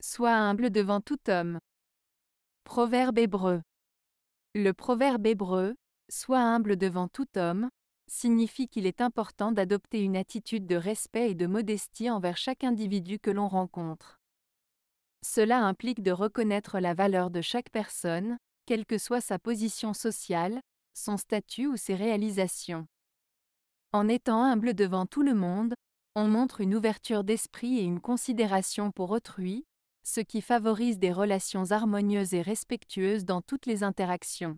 Sois humble devant tout homme. Proverbe hébreu. Le proverbe hébreu, Sois humble devant tout homme, signifie qu'il est important d'adopter une attitude de respect et de modestie envers chaque individu que l'on rencontre. Cela implique de reconnaître la valeur de chaque personne, quelle que soit sa position sociale, son statut ou ses réalisations. En étant humble devant tout le monde, on montre une ouverture d'esprit et une considération pour autrui, ce qui favorise des relations harmonieuses et respectueuses dans toutes les interactions.